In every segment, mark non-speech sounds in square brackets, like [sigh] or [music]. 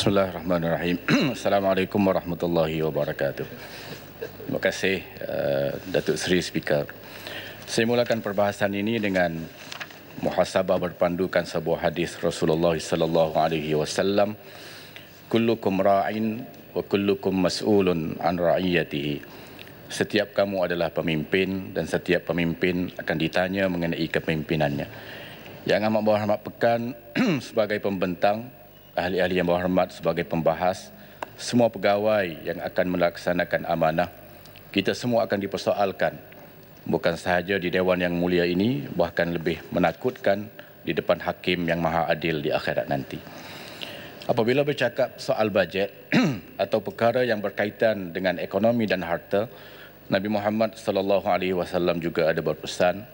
Bismillahirrahmanirrahim. [clears throat] Assalamualaikum warahmatullahi wabarakatuh. Terima kasih uh, Datuk Seri Speaker. Saya mulakan perbahasan ini dengan muhasabah berpandukan sebuah hadis Rasulullah sallallahu alaihi wasallam kullukum ra'in wa kullukum mas'ulun an ra'iyatihi. Setiap kamu adalah pemimpin dan setiap pemimpin akan ditanya mengenai kepemimpinannya. Yang amat berhormat pekan [clears throat] sebagai pembentang ahli-ahli yang berhormat sebagai pembahas, semua pegawai yang akan melaksanakan amanah, kita semua akan dipersoalkan. Bukan sahaja di Dewan yang mulia ini, bahkan lebih menakutkan di depan hakim yang maha adil di akhirat nanti. Apabila bercakap soal bajet [clears throat] atau perkara yang berkaitan dengan ekonomi dan harta, Nabi Muhammad sallallahu alaihi wasallam juga ada berpesan,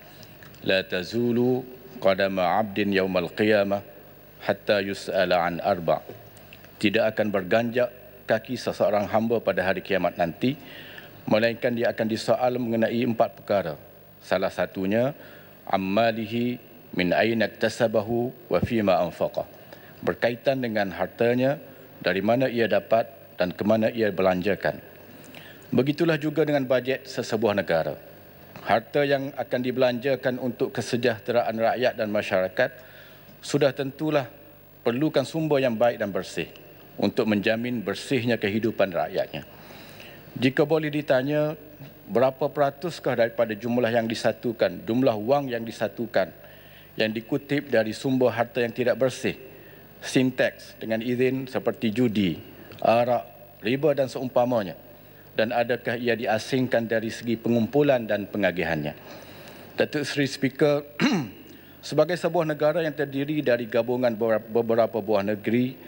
la tazulu qadama 'abdin yaumal qiyamah hatta yus'ala an arba tidak akan berganjak kaki seseorang hamba pada hari kiamat nanti melainkan dia akan disoal mengenai empat perkara salah satunya amalihi min aina iktasabahu wa fima anfaqa berkaitan dengan hartanya dari mana ia dapat dan ke mana ia belanjakan begitulah juga dengan bajet sesebuah negara harta yang akan dibelanjakan untuk kesejahteraan rakyat dan masyarakat sudah tentulah perlukan sumber yang baik dan bersih untuk menjamin bersihnya kehidupan rakyatnya. Jika boleh ditanya, berapa peratuskah daripada jumlah yang disatukan, jumlah wang yang disatukan, yang dikutip dari sumber harta yang tidak bersih, sintaks dengan izin seperti judi, arak, riba dan seumpamanya, dan adakah ia diasingkan dari segi pengumpulan dan pengagihannya? Datuk Seri Speaker, [clears throat] Sebagai sebuah negara yang terdiri dari gabungan beberapa buah negeri,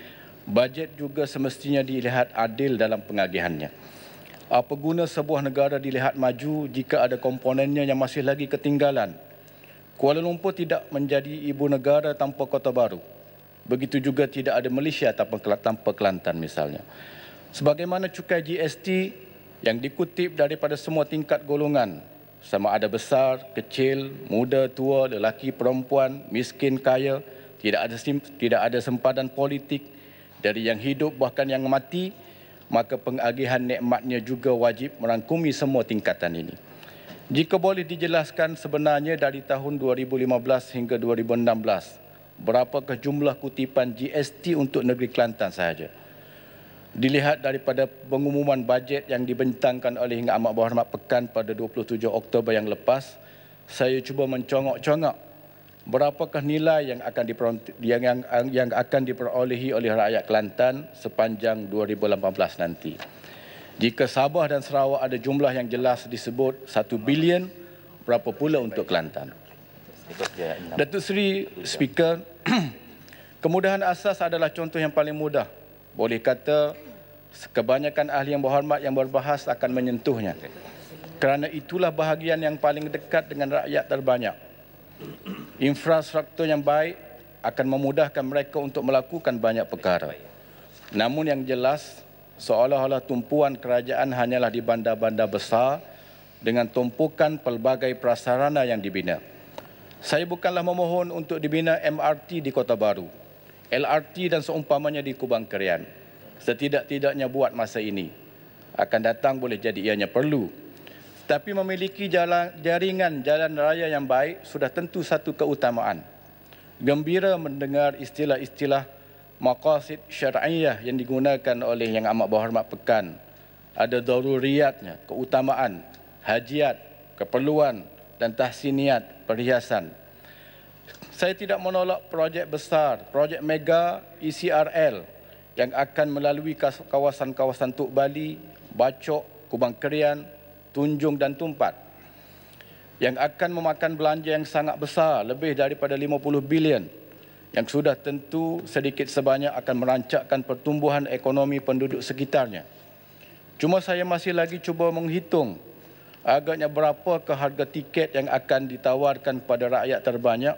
bajet juga semestinya dilihat adil dalam pengagihannya. Apa guna sebuah negara dilihat maju jika ada komponennya yang masih lagi ketinggalan? Kuala Lumpur tidak menjadi ibu negara tanpa kota baru. Begitu juga tidak ada Malaysia tanpa Kelantan misalnya. Sebagaimana cukai GST yang dikutip daripada semua tingkat golongan sama ada besar, kecil, muda, tua, lelaki, perempuan, miskin, kaya, tidak ada tidak ada sempadan politik dari yang hidup bahkan yang mati, maka pengagihan nikmatnya juga wajib merangkumi semua tingkatan ini. Jika boleh dijelaskan sebenarnya dari tahun 2015 hingga 2016, berapakah jumlah kutipan GST untuk negeri Kelantan sahaja? dilihat daripada pengumuman bajet yang dibentangkan oleh Yang Amat Berhormat Pekan pada 27 Oktober yang lepas, saya cuba mencongok-congok berapakah nilai yang akan yang, yang, yang akan diperolehi oleh rakyat Kelantan sepanjang 2018 nanti. Jika Sabah dan Sarawak ada jumlah yang jelas disebut 1 bilion, berapa pula untuk Kelantan? Datuk Seri Speaker, [clears throat] kemudahan asas adalah contoh yang paling mudah boleh kata kebanyakan ahli yang berhormat yang berbahas akan menyentuhnya. Kerana itulah bahagian yang paling dekat dengan rakyat terbanyak. Infrastruktur yang baik akan memudahkan mereka untuk melakukan banyak perkara. Namun yang jelas, seolah-olah tumpuan kerajaan hanyalah di bandar-bandar besar dengan tumpukan pelbagai prasarana yang dibina. Saya bukanlah memohon untuk dibina MRT di Kota Baru. LRT dan seumpamanya di Kubang Kerian setidak-tidaknya buat masa ini akan datang boleh jadi ianya perlu tapi memiliki jalan, jaringan jalan raya yang baik sudah tentu satu keutamaan gembira mendengar istilah-istilah maqasid syar'iyah yang digunakan oleh yang amat berhormat pekan ada daruriyatnya keutamaan hajiat keperluan dan tahsiniat perhiasan saya tidak menolak projek besar, projek mega ECRL yang akan melalui kawasan-kawasan Tuk Bali, Bacok, Kubang Kerian, Tunjung dan Tumpat yang akan memakan belanja yang sangat besar, lebih daripada 50 bilion yang sudah tentu sedikit sebanyak akan merancakkan pertumbuhan ekonomi penduduk sekitarnya. Cuma saya masih lagi cuba menghitung agaknya berapa keharga tiket yang akan ditawarkan kepada rakyat terbanyak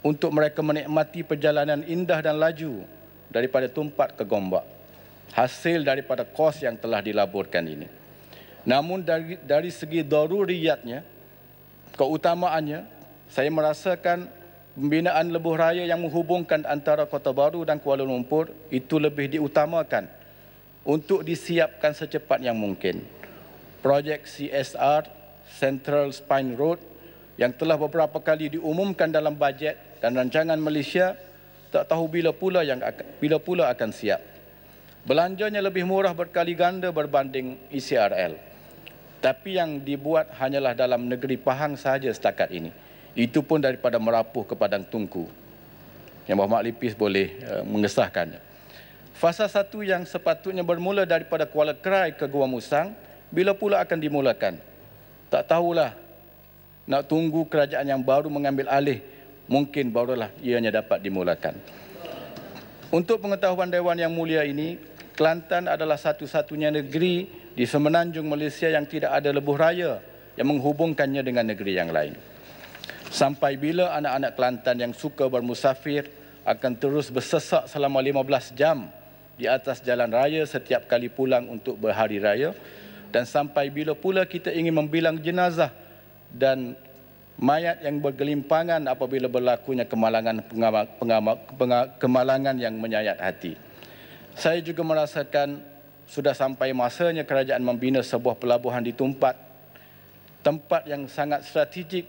untuk mereka menikmati perjalanan indah dan laju daripada tumpat ke gombak hasil daripada kos yang telah dilaburkan ini. Namun dari, dari segi daruriyatnya, keutamaannya, saya merasakan pembinaan lebuh raya yang menghubungkan antara Kota Baru dan Kuala Lumpur itu lebih diutamakan untuk disiapkan secepat yang mungkin. Projek CSR Central Spine Road yang telah beberapa kali diumumkan dalam bajet dan rancangan Malaysia tak tahu bila pula yang akan, bila pula akan siap. Belanjanya lebih murah berkali ganda berbanding ICRL. E Tapi yang dibuat hanyalah dalam negeri Pahang sahaja setakat ini. Itu pun daripada Merapuh ke Padang Tungku. Yang Muhammad Lipis boleh eh, mengesahkannya. Fasa satu yang sepatutnya bermula daripada Kuala Kerai ke Gua Musang, bila pula akan dimulakan? Tak tahulah nak tunggu kerajaan yang baru mengambil alih mungkin barulah ianya dapat dimulakan. Untuk pengetahuan Dewan yang mulia ini, Kelantan adalah satu-satunya negeri di semenanjung Malaysia yang tidak ada lebuh raya yang menghubungkannya dengan negeri yang lain. Sampai bila anak-anak Kelantan yang suka bermusafir akan terus bersesak selama 15 jam di atas jalan raya setiap kali pulang untuk berhari raya dan sampai bila pula kita ingin membilang jenazah dan mayat yang bergelimpangan apabila berlakunya kemalangan pengamak, pengamak, pengamak, kemalangan yang menyayat hati. Saya juga merasakan sudah sampai masanya kerajaan membina sebuah pelabuhan di Tumpat, tempat yang sangat strategik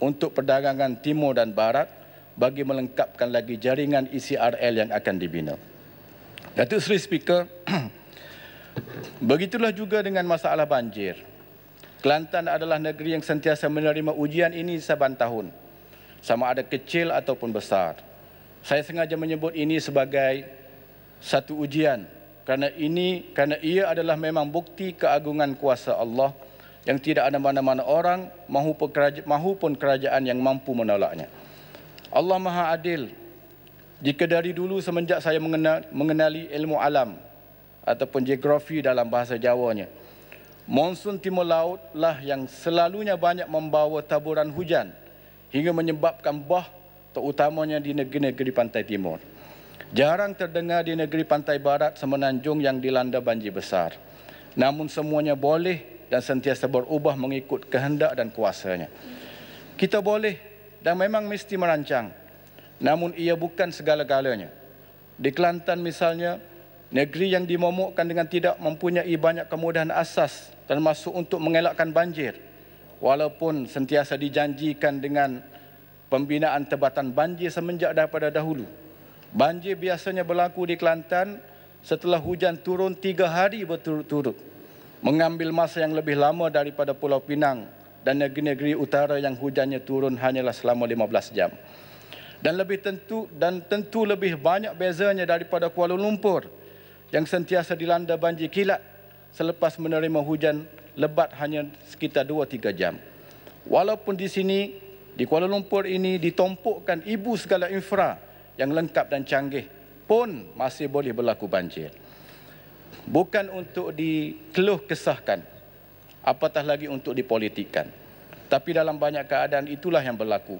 untuk perdagangan timur dan barat bagi melengkapkan lagi jaringan ICRL yang akan dibina. Datuk Seri Speaker, [clears throat] begitulah juga dengan masalah banjir. Kelantan adalah negeri yang sentiasa menerima ujian ini saban tahun, sama ada kecil ataupun besar. Saya sengaja menyebut ini sebagai satu ujian kerana ini kerana ia adalah memang bukti keagungan kuasa Allah yang tidak ada mana-mana orang mahupun kerajaan, mahupun kerajaan yang mampu menolaknya. Allah Maha Adil. Jika dari dulu semenjak saya mengenali ilmu alam ataupun geografi dalam bahasa Jawanya, monsun timur lautlah yang selalunya banyak membawa taburan hujan hingga menyebabkan bah terutamanya di negeri-negeri pantai timur. Jarang terdengar di negeri pantai barat semenanjung yang dilanda banjir besar. Namun semuanya boleh dan sentiasa berubah mengikut kehendak dan kuasanya. Kita boleh dan memang mesti merancang. Namun ia bukan segala-galanya. Di Kelantan misalnya, negeri yang dimomokkan dengan tidak mempunyai banyak kemudahan asas termasuk untuk mengelakkan banjir walaupun sentiasa dijanjikan dengan pembinaan tebatan banjir semenjak daripada dahulu. Banjir biasanya berlaku di Kelantan setelah hujan turun tiga hari berturut-turut mengambil masa yang lebih lama daripada Pulau Pinang dan negeri-negeri utara yang hujannya turun hanyalah selama 15 jam. Dan lebih tentu dan tentu lebih banyak bezanya daripada Kuala Lumpur yang sentiasa dilanda banjir kilat selepas menerima hujan lebat hanya sekitar 2-3 jam. Walaupun di sini, di Kuala Lumpur ini ditompokkan ibu segala infra yang lengkap dan canggih pun masih boleh berlaku banjir. Bukan untuk dikeluh kesahkan, apatah lagi untuk dipolitikkan. Tapi dalam banyak keadaan itulah yang berlaku.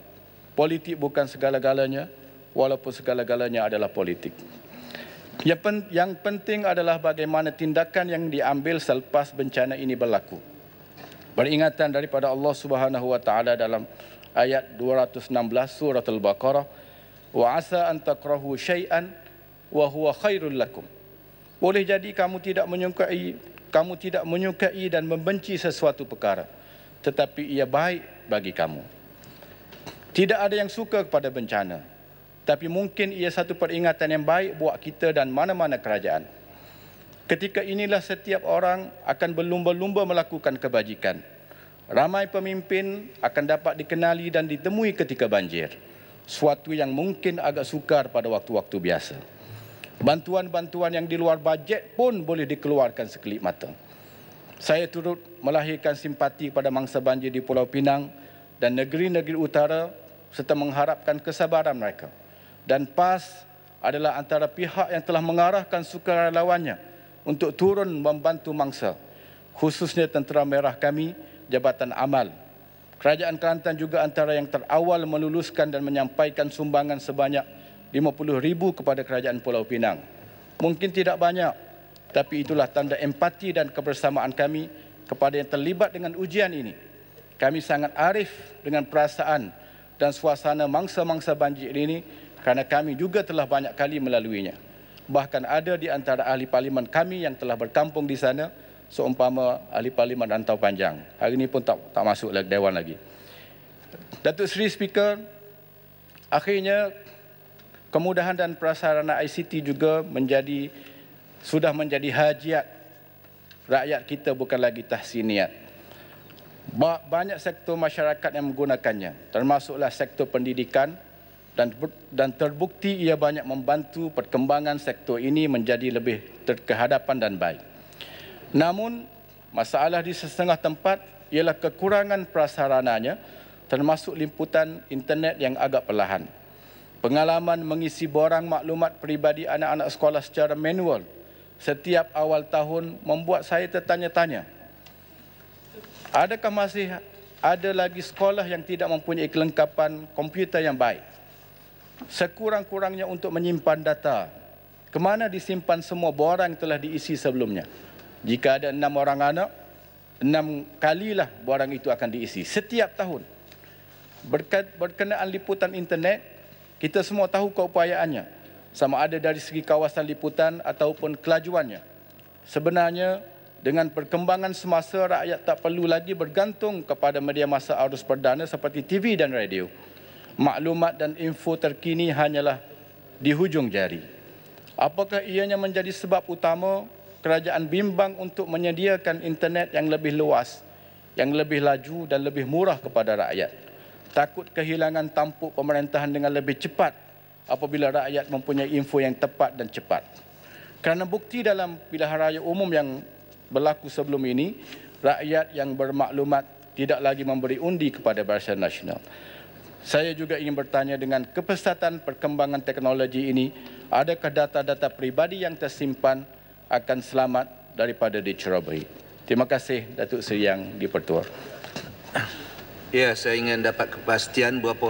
Politik bukan segala-galanya, walaupun segala-galanya adalah politik. Yang, pen, yang penting adalah bagaimana tindakan yang diambil selepas bencana ini berlaku. Beringatan daripada Allah Subhanahu wa taala dalam ayat 216 surah Al-Baqarah, "Wa asa an takrahu syai'an wa huwa khairul lakum." Boleh jadi kamu tidak menyukai kamu tidak menyukai dan membenci sesuatu perkara, tetapi ia baik bagi kamu. Tidak ada yang suka kepada bencana, tapi mungkin ia satu peringatan yang baik buat kita dan mana-mana kerajaan. Ketika inilah setiap orang akan berlumba-lumba melakukan kebajikan. Ramai pemimpin akan dapat dikenali dan ditemui ketika banjir. Suatu yang mungkin agak sukar pada waktu-waktu biasa. Bantuan-bantuan yang di luar bajet pun boleh dikeluarkan sekelip mata. Saya turut melahirkan simpati pada mangsa banjir di Pulau Pinang dan negeri-negeri utara serta mengharapkan kesabaran mereka dan PAS adalah antara pihak yang telah mengarahkan sukarelawannya untuk turun membantu mangsa, khususnya tentera merah kami, Jabatan Amal. Kerajaan Kelantan juga antara yang terawal meluluskan dan menyampaikan sumbangan sebanyak ribu kepada Kerajaan Pulau Pinang. Mungkin tidak banyak, tapi itulah tanda empati dan kebersamaan kami kepada yang terlibat dengan ujian ini. Kami sangat arif dengan perasaan dan suasana mangsa-mangsa banjir ini kerana kami juga telah banyak kali melaluinya. Bahkan ada di antara ahli parlimen kami yang telah berkampung di sana, seumpama ahli parlimen rantau panjang. Hari ini pun tak, tak masuk lagi dewan lagi. Datuk Seri Speaker, akhirnya kemudahan dan prasarana ICT juga menjadi sudah menjadi hajiat rakyat kita bukan lagi tahsiniat. Banyak sektor masyarakat yang menggunakannya, termasuklah sektor pendidikan, pendidikan, dan dan terbukti ia banyak membantu perkembangan sektor ini menjadi lebih terkehadapan dan baik. Namun, masalah di sesetengah tempat ialah kekurangan prasarananya termasuk limputan internet yang agak perlahan. Pengalaman mengisi borang maklumat peribadi anak-anak sekolah secara manual setiap awal tahun membuat saya tertanya-tanya. Adakah masih ada lagi sekolah yang tidak mempunyai kelengkapan komputer yang baik? sekurang-kurangnya untuk menyimpan data. Kemana disimpan semua borang yang telah diisi sebelumnya? Jika ada enam orang anak, enam kalilah borang itu akan diisi setiap tahun. Berkait berkenaan liputan internet, kita semua tahu keupayaannya. Sama ada dari segi kawasan liputan ataupun kelajuannya. Sebenarnya, dengan perkembangan semasa, rakyat tak perlu lagi bergantung kepada media masa arus perdana seperti TV dan radio maklumat dan info terkini hanyalah di hujung jari. Apakah ianya menjadi sebab utama kerajaan bimbang untuk menyediakan internet yang lebih luas, yang lebih laju dan lebih murah kepada rakyat? Takut kehilangan tampuk pemerintahan dengan lebih cepat apabila rakyat mempunyai info yang tepat dan cepat. Kerana bukti dalam pilihan raya umum yang berlaku sebelum ini, rakyat yang bermaklumat tidak lagi memberi undi kepada Barisan Nasional. Saya juga ingin bertanya dengan kepesatan perkembangan teknologi ini, adakah data-data pribadi yang tersimpan akan selamat daripada dicerobohi? Terima kasih Datuk Seri Yang di Pertua. Ya, saya ingin dapat kepastian berapa